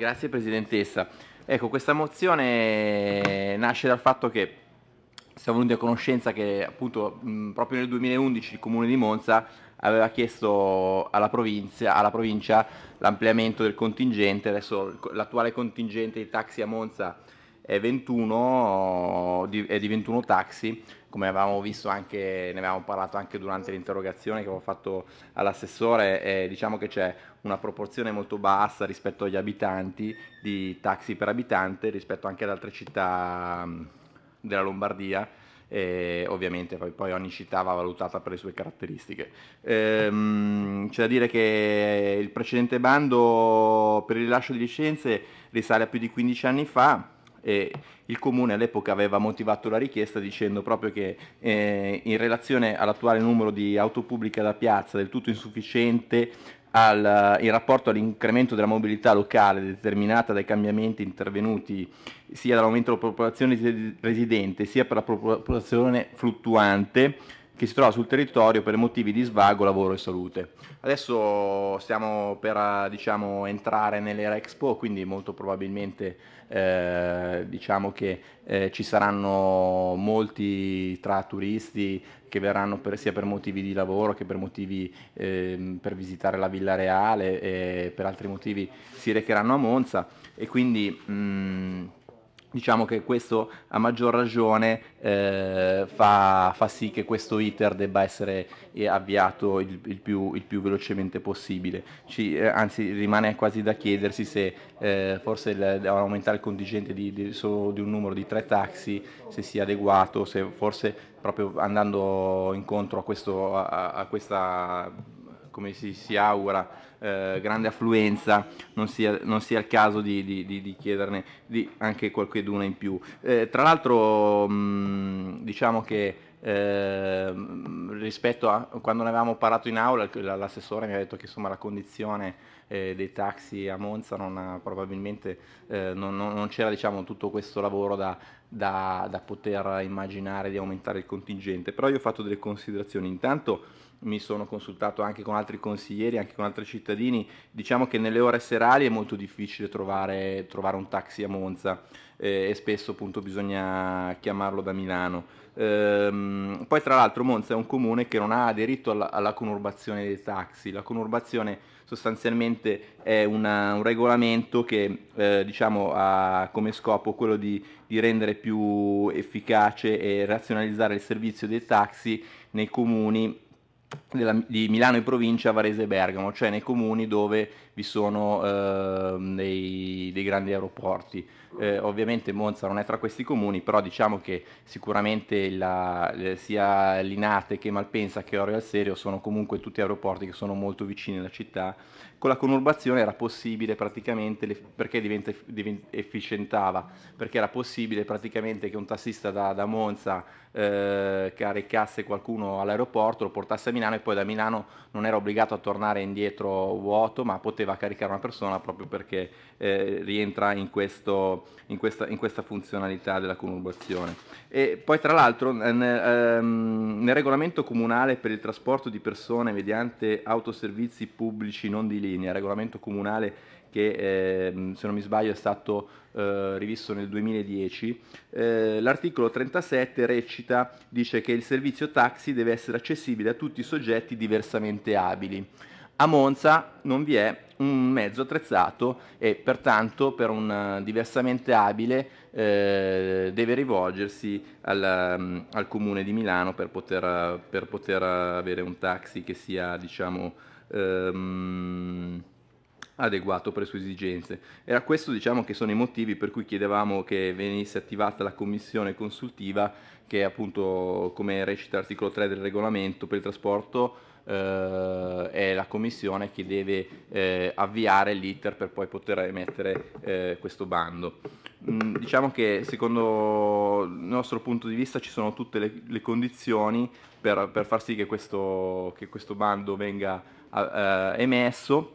grazie Presidentessa. Ecco, questa mozione nasce dal fatto che siamo venuti a conoscenza che appunto mh, proprio nel 2011 il Comune di Monza aveva chiesto alla, alla provincia l'ampliamento del contingente, adesso l'attuale contingente di taxi a Monza è 21, è di 21 taxi, come avevamo visto anche, ne avevamo parlato anche durante l'interrogazione che avevo fatto all'assessore, eh, diciamo che c'è una proporzione molto bassa rispetto agli abitanti di taxi per abitante rispetto anche ad altre città mm, della Lombardia. E ovviamente poi, poi, ogni città va valutata per le sue caratteristiche. Ehm, c'è da dire che il precedente bando per il rilascio di licenze risale a più di 15 anni fa, e il comune all'epoca aveva motivato la richiesta dicendo proprio che eh, in relazione all'attuale numero di auto pubbliche da piazza del tutto insufficiente al, in rapporto all'incremento della mobilità locale determinata dai cambiamenti intervenuti sia dall'aumento della popolazione residente sia per la popolazione fluttuante chi si trova sul territorio per motivi di svago, lavoro e salute. Adesso stiamo per diciamo, entrare nell'era Expo, quindi molto probabilmente eh, diciamo che eh, ci saranno molti tra turisti che verranno per, sia per motivi di lavoro che per motivi eh, per visitare la Villa Reale e per altri motivi si recheranno a Monza e quindi... Mh, mm, diciamo che questo a maggior ragione eh, fa, fa, sì che questo iter debba essere eh, avviato il, il, più, il più, velocemente possibile. Ci, eh, anzi rimane quasi da chiedersi se eh, forse il, aumentare il contingente di, di, solo di un numero di tre taxi se sia adeguato, se forse proprio andando incontro a, questo, a, a questa, come si, si augura, eh, grande affluenza non sia, non sia il caso di, di, di, di chiederne anche qualche duna in più. Eh, tra l'altro mm, diciamo che eh, rispetto a quando ne avevamo parlato in aula, l'assessore mi ha detto che insomma, la condizione eh, dei taxi a Monza non ha, probabilmente eh, non, non, non, c'era diciamo, tutto questo lavoro da, da, da poter immaginare di aumentare il contingente, però io ho fatto delle considerazioni. Intanto mi sono consultato anche con altri consiglieri, anche con altri cittadini, diciamo che nelle ore serali è molto difficile trovare, trovare un taxi a Monza eh, e spesso appunto bisogna chiamarlo da Milano. Ehm, poi tra l'altro Monza è un comune che non ha aderito alla, alla conurbazione dei taxi, la conurbazione sostanzialmente è una, un regolamento che eh, diciamo, ha come scopo quello di, di rendere più efficace e razionalizzare il servizio dei taxi nei comuni della, di Milano e provincia, Varese e Bergamo, cioè nei comuni dove vi sono eh, dei, dei, grandi aeroporti. Eh, ovviamente Monza non è tra questi comuni, però diciamo che sicuramente la, sia Linate che Malpensa che Orio al Serio sono comunque tutti aeroporti che sono molto vicini alla città. Con la conurbazione era possibile praticamente, le, perché diventa, diventa, efficientava, perché era possibile praticamente che un tassista da, da Monza eh, caricasse qualcuno all'aeroporto, lo portasse a Milano e poi da Milano non era obbligato a tornare indietro vuoto, ma poteva poteva caricare una persona proprio perché eh, rientra in, questo, in, questa, in, questa, funzionalità della conurbazione. E poi tra l'altro nel, ehm, nel regolamento comunale per il trasporto di persone mediante autoservizi pubblici non di linea, regolamento comunale che eh, se non mi sbaglio è stato eh, rivisto nel 2010, eh, l'articolo 37 recita, dice che il servizio taxi deve essere accessibile a tutti i soggetti diversamente abili. A Monza non vi è un mezzo attrezzato e pertanto per un eh, diversamente abile eh, deve rivolgersi al, mm, al, comune di Milano per poter, per poter, avere un taxi che sia diciamo ehm, adeguato per le sue esigenze. Era questo diciamo che sono i motivi per cui chiedevamo che venisse attivata la commissione consultiva che appunto come recita l'articolo 3 del regolamento per il trasporto eh, è la Commissione che deve eh, avviare l'iter per poi poter emettere eh, questo bando. Mm, diciamo che secondo il nostro punto di vista ci sono tutte le, le condizioni per, per, far sì che questo, che questo bando venga emesso.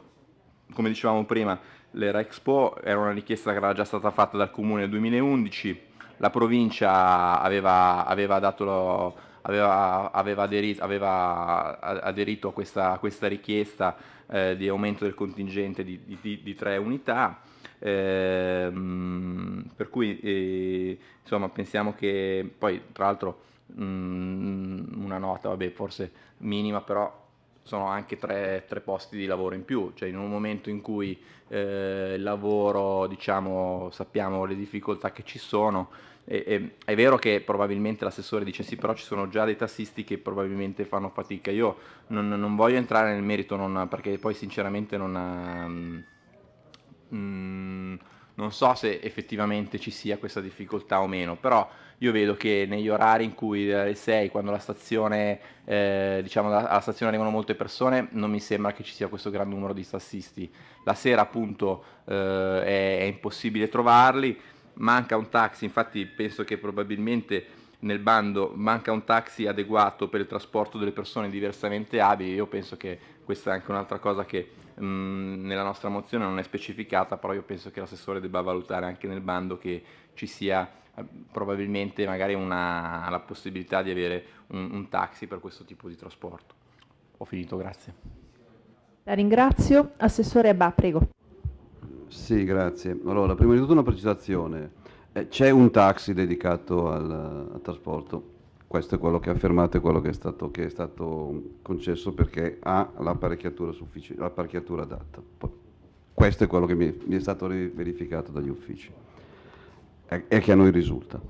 Come dicevamo prima, l'era Expo era una richiesta che era già stata fatta dal Comune nel 2011, la provincia aveva, aveva dato... Lo, aveva, aveva, aderito, aveva aderito a, questa, a questa, richiesta eh, di aumento del contingente di, di, di tre unità. Eh, per cui eh, insomma pensiamo che poi tra l'altro mh, mm, una nota vabbè forse minima però sono anche tre, tre, posti di lavoro in più, cioè in un momento in cui eh, il lavoro, diciamo, sappiamo le difficoltà che ci sono, e, e, è vero che probabilmente l'assessore dice sì, però ci sono già dei tassisti che probabilmente fanno fatica, io non, non voglio entrare nel merito non, perché poi sinceramente non... Ha, mm, mh, mm, non so se effettivamente ci sia questa difficoltà o meno, però io vedo che negli orari in cui eh, alle 6, quando alla stazione, eh, diciamo, alla stazione arrivano molte persone, non mi sembra che ci sia questo gran numero di tassisti. La sera appunto eh, è, è impossibile trovarli, manca un taxi, infatti penso che probabilmente nel bando manca un taxi adeguato per il trasporto delle persone diversamente abili, io penso che questa è anche un'altra cosa che Ehm, nella nostra mozione non è specificata, però io penso che l'assessore debba valutare anche nel bando che ci sia eh, probabilmente magari una, la possibilità di avere un, un taxi per questo tipo di trasporto. Ho finito, grazie. La ringrazio. Assessore Abba, prego. Sì, grazie. Allora, prima di tutto una precisazione. Eh, c'è un taxi dedicato al, al trasporto questo è quello che ha affermato e quello che è, stato, che è stato, concesso perché ha l'apparecchiatura, l'apparecchiatura adatta. Questo è quello che mi, mi è stato verificato dagli uffici e, che a noi risulta.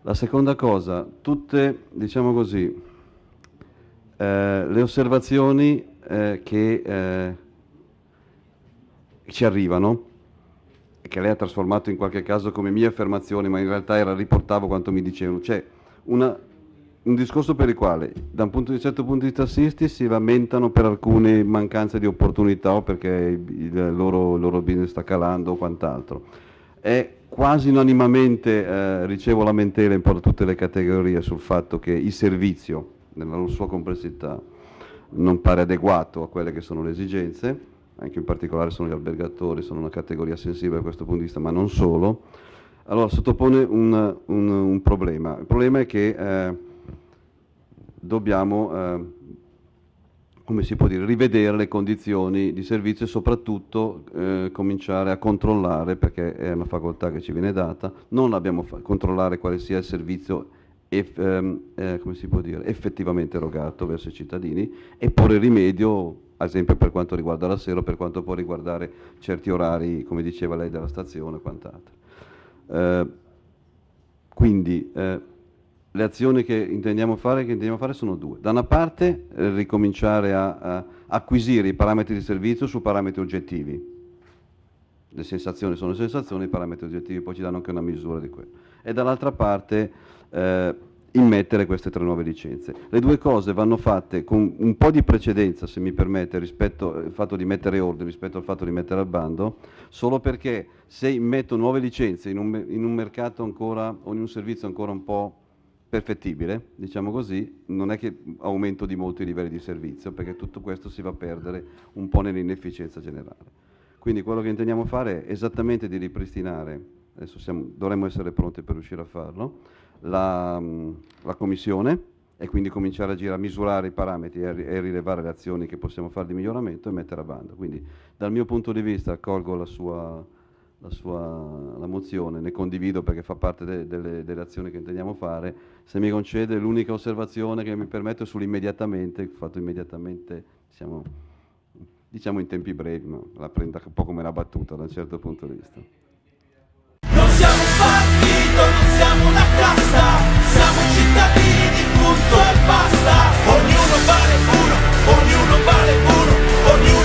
La seconda cosa, tutte, diciamo così, eh, le osservazioni eh, che eh, ci arrivano, che lei ha trasformato in qualche caso come mie affermazioni, ma in realtà era, riportavo quanto mi dicevano, cioè una, un discorso per il quale da un punto, certo punto di tassisti si lamentano per alcune mancanze di opportunità o perché il loro, il loro business sta calando o quant'altro. È quasi unanimamente eh, ricevo lamentele un po' da tutte le categorie sul fatto che il servizio, nella sua complessità, non pare adeguato a quelle che sono le esigenze, anche in particolare sono gli albergatori, sono una categoria sensibile da questo punto di vista, ma non solo allora, sottopone un, un, un, problema. Il problema è che eh, dobbiamo, eh, come si può dire, rivedere le condizioni di servizio e soprattutto eh, cominciare a controllare, perché è una facoltà che ci viene data, non abbiamo controllare quale sia il servizio eff, ehm, eh, dire, effettivamente erogato verso i cittadini e porre rimedio ad esempio per quanto riguarda la sera, per quanto può riguardare certi orari, come diceva lei, della stazione e quant'altro. Eh, quindi eh, le azioni che intendiamo, fare, che intendiamo, fare, sono due. Da una parte eh, ricominciare a, a, acquisire i parametri di servizio su parametri oggettivi. Le sensazioni sono sensazioni, i parametri oggettivi poi ci danno anche una misura di quello. E dall'altra parte eh, immettere queste tre nuove licenze. Le due cose vanno fatte con un po' di precedenza, se mi permette, rispetto al fatto di mettere ordine, rispetto al fatto di mettere al bando, solo perché se immetto nuove licenze in un, in un mercato ancora o in un servizio ancora un po' perfettibile, diciamo così, non è che aumento di molto i livelli di servizio, perché tutto questo si va a perdere un po' nell'inefficienza generale. Quindi quello che intendiamo fare è esattamente di ripristinare, adesso siamo, dovremmo essere pronti per riuscire a farlo, la, mm, la Commissione e quindi cominciare a girare, a misurare i parametri e, e rilevare le azioni che possiamo fare di miglioramento e mettere a bando. Quindi dal mio punto di vista accolgo la sua, la sua la mozione, ne condivido perché fa parte de, delle, delle, azioni che intendiamo fare. Se mi concede l'unica osservazione che mi permetto è sull'immediatamente, fatto immediatamente siamo diciamo in tempi brevi, ma la prenda un po' come una battuta da un certo punto di vista. basta Siamo cittadini di punto e basta Ognuno vale uno, ognuno vale uno, ognuno